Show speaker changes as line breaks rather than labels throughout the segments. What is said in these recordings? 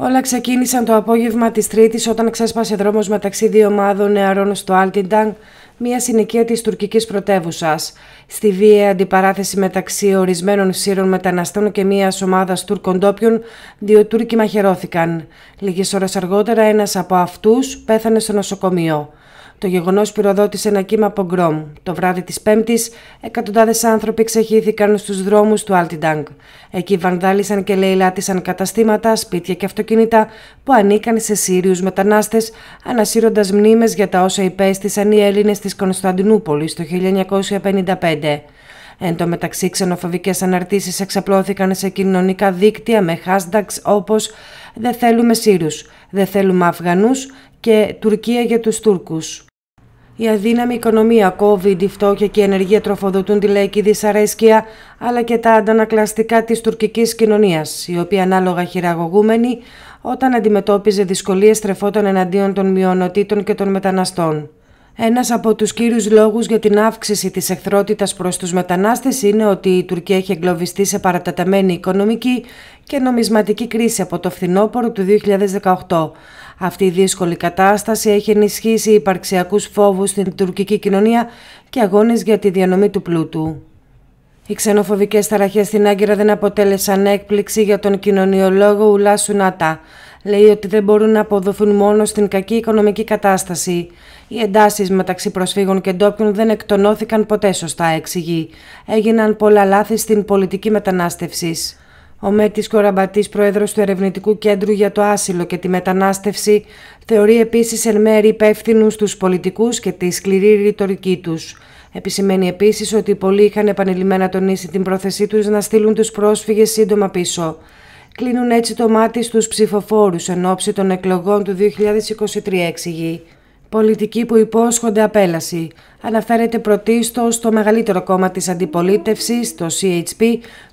Όλα ξεκίνησαν το απόγευμα της Τρίτης όταν ξέσπασε δρόμος μεταξύ δύο ομάδων νεαρών στο Άλτινταγκ, μια συνοικία της τουρκικής πρωτεύουσας. Στη βία αντιπαράθεση μεταξύ ορισμένων σύρων μεταναστών και μια ομάδας Τούρκων ντόπιων, δύο Τούρκοι μαχαιρώθηκαν. Λίγες ώρες αργότερα ένας από αυτούς πέθανε στο νοσοκομείο. Το γεγονός πυροδότησε ένα κύμα γκρόμ. Το βράδυ της Πέμπτης, εκατοντάδες άνθρωποι ξεχύθηκαν στους δρόμους του Αλτιντάγκ. Εκεί βανδάλισαν και λαιλάτισαν καταστήματα, σπίτια και αυτοκίνητα που ανήκαν σε Σύριους μετανάστες, ανασύροντας μνήμες για τα όσα υπέστησαν οι Έλληνες της Κωνσταντινούπολης το 1955. Εν τω μεταξύ, ξενοφοβικές αναρτήσεις εξαπλώθηκαν σε κοινωνικά δίκτυα με hashtags όπως Δεν θέλουμε Σύρους, Δεν θέλουμε Αφγανούς και Τουρκία για τους Τούρκους. Η αδύναμη οικονομία, COVID, η φτώχεια και η ενεργεία τροφοδοτούν τη λαϊκή δυσαρέσκεια, αλλά και τα αντανακλαστικά της τουρκικής κοινωνίας, η οποία ανάλογα χειραγωγούμενη όταν αντιμετώπιζε δυσκολίες στρεφόταν εναντίον των μειονοτήτων και των μεταναστών. Ένας από τους κύριους λόγους για την αύξηση της εχθρότητας προς τους μετανάστες είναι ότι η Τουρκία έχει εγκλωβιστεί σε παραταταμένη οικονομική και νομισματική κρίση από το φθινόπωρο του 2018. Αυτή η δύσκολη κατάσταση έχει ενισχύσει υπαρξιακούς φόβους στην τουρκική κοινωνία και αγώνες για τη διανομή του πλούτου. Οι ξενοφοβικές ταραχές στην Άγκυρα δεν αποτέλεσαν έκπληξη για τον κοινωνιολόγο Ουλά Σουνάτα. Λέει ότι δεν μπορούν να αποδοθούν μόνο στην κακή οικονομική κατάσταση. Οι εντάσεις μεταξύ προσφύγων και ντόπιων δεν εκτονώθηκαν ποτέ σωστά, εξηγεί. Έγιναν πολλά λάθη στην πολιτική μετανάστευση. Ο Μέτης Κοραμπατής, πρόεδρος του Ερευνητικού Κέντρου για το Άσυλο και τη Μετανάστευση, θεωρεί επίσης εν μέρη υπεύθυνους τους πολιτικούς και τη σκληρή ρητορική τους. Επισημαίνει επίσης ότι πολλοί είχαν επανειλημμένα τονίσει την πρόθεσή τους να στείλουν τους πρόσφυγες σύντομα πίσω. Κλείνουν έτσι το μάτι στους ψηφοφόρους εν ώψη των εκλογών του 2023, εξηγεί. Πολιτικοί που υπόσχονται απέλαση. Αναφέρεται πρωτίστως στο μεγαλύτερο κόμμα της αντιπολίτευσης, το CHP,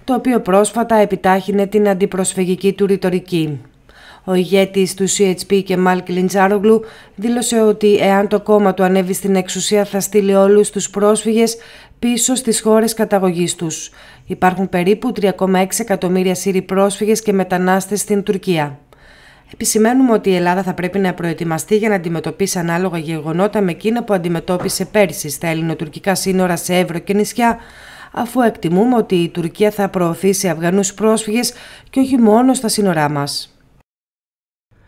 το οποίο πρόσφατα επιτάχυνε την αντιπροσφυγική του ρητορική. Ο ηγέτης του CHP και Μάλκ Λιντζάρογλου δήλωσε ότι εάν το κόμμα του ανέβει στην εξουσία θα στείλει όλους τους πρόσφυγες πίσω στις χώρες καταγωγής τους. Υπάρχουν περίπου 3,6 εκατομμύρια Σύριοι πρόσφυγες και μετανάστες στην Τουρκία. Επισημαίνουμε ότι η Ελλάδα θα πρέπει να προετοιμαστεί για να αντιμετωπίσει ανάλογα γεγονότα με εκείνα που αντιμετώπισε πέρσι στα ελληνοτουρκικά σύνορα σε Εύρω και νησιά, αφού εκτιμούμε ότι η Τουρκία θα προωθήσει Αυγανούς πρόσφυγες και όχι μόνο στα σύνορά μας.